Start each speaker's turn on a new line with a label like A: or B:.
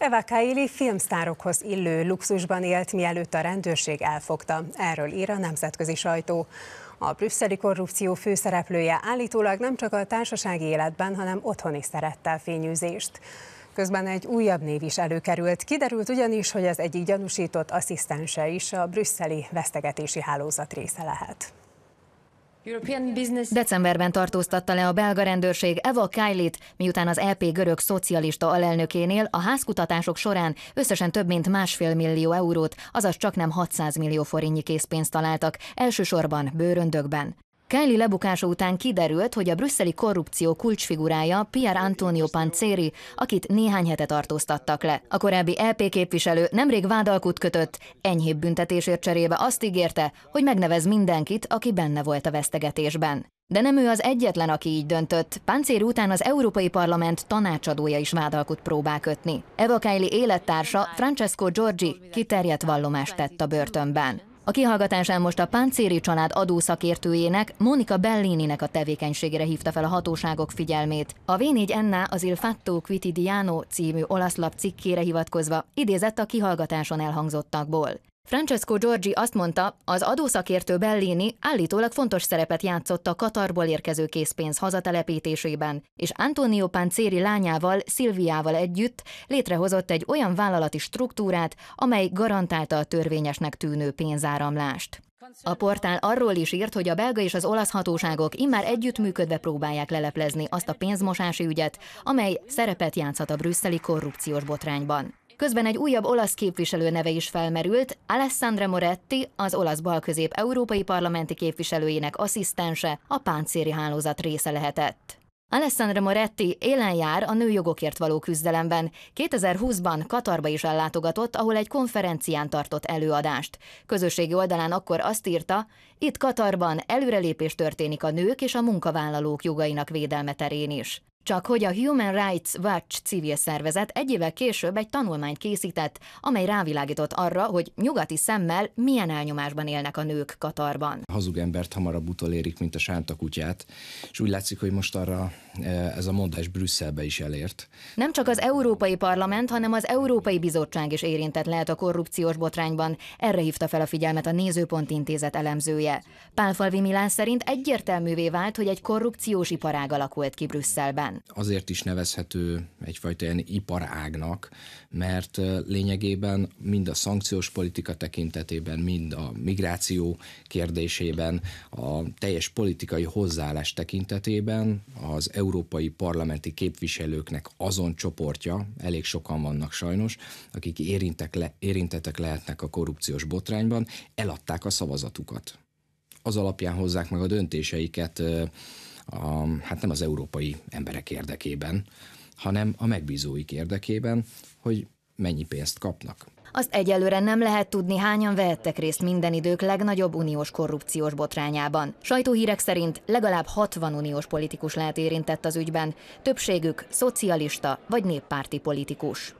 A: Eva Kaili filmsztárokhoz illő luxusban élt, mielőtt a rendőrség elfogta. Erről ír a nemzetközi sajtó. A brüsszeli korrupció főszereplője állítólag nem csak a társasági életben, hanem otthon is szerette a fényűzést. Közben egy újabb név is előkerült. Kiderült ugyanis, hogy az egyik gyanúsított asszisztense is a brüsszeli vesztegetési hálózat része lehet.
B: Decemberben tartóztatta le a belga rendőrség Eva Kailit, miután az EP görög szocialista alelnökénél a házkutatások során összesen több mint másfél millió eurót, azaz csak nem 600 millió forintnyi készpénzt találtak, elsősorban bőröndökben. Kelly lebukása után kiderült, hogy a brüsszeli korrupció kulcsfigurája Pierre Antonio Panceri, akit néhány hete tartóztattak le. A korábbi LP e képviselő nemrég vádalkut kötött, enyhébb büntetésért cserébe azt ígérte, hogy megnevez mindenkit, aki benne volt a vesztegetésben. De nem ő az egyetlen, aki így döntött. Páncér után az Európai Parlament tanácsadója is vádalkut próbál kötni. Eva Kaili élettársa Francesco Giorgi kiterjedt vallomást tett a börtönben. A kihallgatásán most a Páncéri család adószakértőjének, Monika Bellininek a tevékenységére hívta fel a hatóságok figyelmét. A V4 Enna az Il Fatto Quitidiano című olasz lap cikkére hivatkozva idézett a kihallgatáson elhangzottakból. Francesco Giorgi azt mondta, az adószakértő Bellini állítólag fontos szerepet játszott a Katarból érkező készpénz hazatelepítésében, és Antonio Pancéri lányával, Szilviával együtt létrehozott egy olyan vállalati struktúrát, amely garantálta a törvényesnek tűnő pénzáramlást. A portál arról is írt, hogy a belga és az olasz hatóságok immár együttműködve próbálják leleplezni azt a pénzmosási ügyet, amely szerepet játszhat a brüsszeli korrupciós botrányban. Közben egy újabb olasz képviselő neve is felmerült, Alessandra Moretti, az olasz balközép európai parlamenti képviselőjének asszisztense, a páncéri hálózat része lehetett. Alessandra Moretti élen jár a nőjogokért való küzdelemben. 2020-ban Katarba is ellátogatott, ahol egy konferencián tartott előadást. Közösségi oldalán akkor azt írta, itt Katarban előrelépés történik a nők és a munkavállalók jogainak védelme terén is. Csak hogy a Human Rights Watch civil szervezet egy évvel később egy tanulmányt készített, amely rávilágított arra, hogy nyugati szemmel milyen elnyomásban élnek a nők Katarban. A
C: hazug embert hamarabb utolérik, mint a sánta kutyát, és úgy látszik, hogy most arra e, ez a mondás Brüsszelbe is elért.
B: Nem csak az Európai Parlament, hanem az Európai Bizottság is érintett lehet a korrupciós botrányban. Erre hívta fel a figyelmet a Nézőpont Intézet elemzője. Pálfalvi Milán szerint egyértelművé vált, hogy egy korrupciós iparág alakult ki Brüsszelben.
C: Azért is nevezhető egyfajta ilyen iparágnak, mert lényegében mind a szankciós politika tekintetében, mind a migráció kérdésében, a teljes politikai hozzáállás tekintetében az európai parlamenti képviselőknek azon csoportja, elég sokan vannak sajnos, akik érintek le, érintetek lehetnek a korrupciós botrányban, eladták a szavazatukat. Az alapján hozzák meg a döntéseiket a, hát nem az európai emberek érdekében, hanem a megbízóik érdekében, hogy mennyi pénzt kapnak.
B: Azt egyelőre nem lehet tudni, hányan vehettek részt minden idők legnagyobb uniós korrupciós botrányában. Sajtóhírek szerint legalább 60 uniós politikus lehet érintett az ügyben, többségük szocialista vagy néppárti politikus.